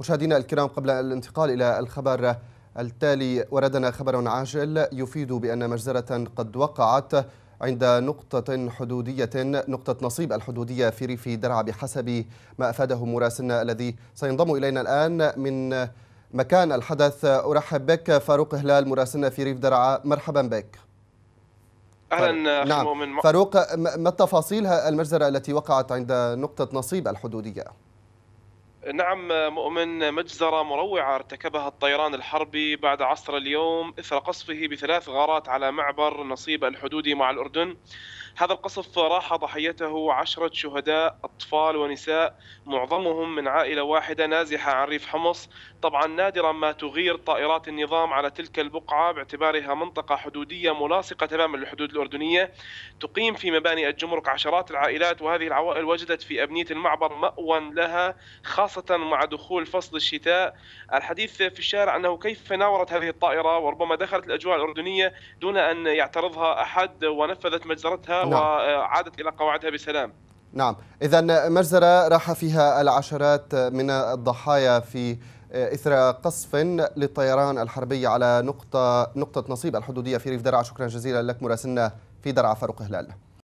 مشاهدينا الكرام قبل الانتقال إلى الخبر التالي وردنا خبر عاجل يفيد بأن مجزرة قد وقعت عند نقطة حدودية نقطة نصيب الحدودية في ريف درعا بحسب ما أفاده مراسلنا الذي سينضم إلينا الآن من مكان الحدث أرحب بك فاروق هلال مراسلنا في ريف درعا مرحبا بك أهلا نعم. فاروق ما التفاصيل المجزرة التي وقعت عند نقطة نصيب الحدودية؟ نعم مؤمن مجزرة مروعة ارتكبها الطيران الحربي بعد عصر اليوم إثر قصفه بثلاث غارات على معبر نصيب الحدود مع الأردن هذا القصف راح ضحيته عشرة شهداء أطفال ونساء معظمهم من عائلة واحدة نازحة عن ريف حمص طبعا نادرا ما تغير طائرات النظام على تلك البقعة باعتبارها منطقة حدودية ملاصقة تماما للحدود الأردنية تقيم في مباني الجمرك عشرات العائلات وهذه العوائل وجدت في أبنية المعبر مأوى لها خاصة مع دخول فصل الشتاء الحديث في الشارع أنه كيف ناورت هذه الطائرة وربما دخلت الأجواء الأردنية دون أن يعترضها أحد ونفذت مجزرتها نعم. وعادت إلى قواعدها بسلام نعم إذا مجزره راح فيها العشرات من الضحايا في إثر قصف للطيران الحربي على نقطة نقطة نصيب الحدودية في ريف درعا شكرا جزيلا لك مراسلنا في درعا فاروق هلال